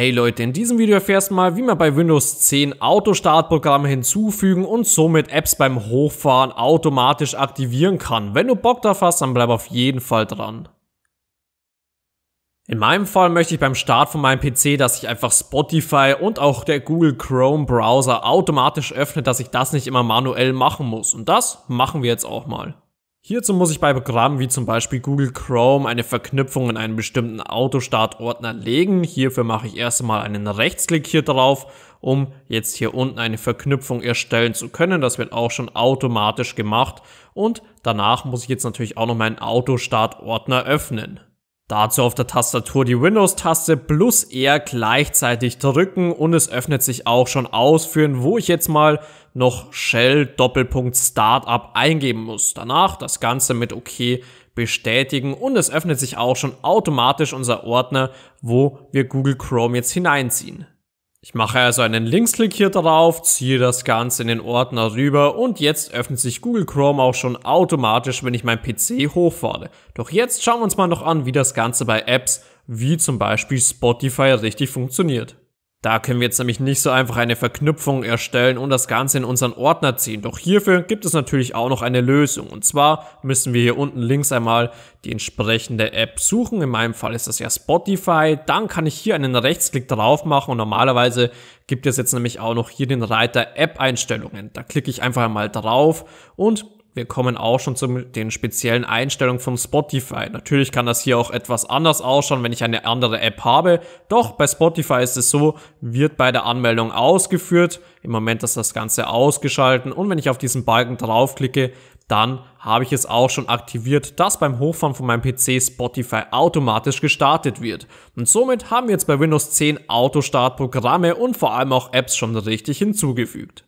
Hey Leute, in diesem Video erfährst du mal, wie man bei Windows 10 Autostartprogramme hinzufügen und somit Apps beim Hochfahren automatisch aktivieren kann. Wenn du Bock drauf hast, dann bleib auf jeden Fall dran. In meinem Fall möchte ich beim Start von meinem PC, dass ich einfach Spotify und auch der Google Chrome Browser automatisch öffne, dass ich das nicht immer manuell machen muss. Und das machen wir jetzt auch mal. Hierzu muss ich bei Programmen wie zum Beispiel Google Chrome eine Verknüpfung in einen bestimmten Autostart-Ordner legen. Hierfür mache ich erst einmal einen Rechtsklick hier drauf, um jetzt hier unten eine Verknüpfung erstellen zu können. Das wird auch schon automatisch gemacht und danach muss ich jetzt natürlich auch noch meinen Autostart-Ordner öffnen. Dazu auf der Tastatur die Windows-Taste plus R gleichzeitig drücken und es öffnet sich auch schon ausführen, wo ich jetzt mal noch Shell Doppelpunkt Startup eingeben muss. Danach das Ganze mit OK bestätigen und es öffnet sich auch schon automatisch unser Ordner, wo wir Google Chrome jetzt hineinziehen. Ich mache also einen Linksklick hier drauf, ziehe das Ganze in den Ordner rüber und jetzt öffnet sich Google Chrome auch schon automatisch, wenn ich mein PC hochfahre. Doch jetzt schauen wir uns mal noch an, wie das Ganze bei Apps wie zum Beispiel Spotify richtig funktioniert. Da können wir jetzt nämlich nicht so einfach eine Verknüpfung erstellen und das Ganze in unseren Ordner ziehen. Doch hierfür gibt es natürlich auch noch eine Lösung. Und zwar müssen wir hier unten links einmal die entsprechende App suchen. In meinem Fall ist das ja Spotify. Dann kann ich hier einen Rechtsklick drauf machen und normalerweise gibt es jetzt nämlich auch noch hier den Reiter App-Einstellungen. Da klicke ich einfach einmal drauf und wir kommen auch schon zu den speziellen Einstellungen von Spotify. Natürlich kann das hier auch etwas anders ausschauen, wenn ich eine andere App habe. Doch bei Spotify ist es so, wird bei der Anmeldung ausgeführt. Im Moment ist das Ganze ausgeschalten und wenn ich auf diesen Balken draufklicke, dann habe ich es auch schon aktiviert, dass beim Hochfahren von meinem PC Spotify automatisch gestartet wird. Und somit haben wir jetzt bei Windows 10 Autostartprogramme und vor allem auch Apps schon richtig hinzugefügt.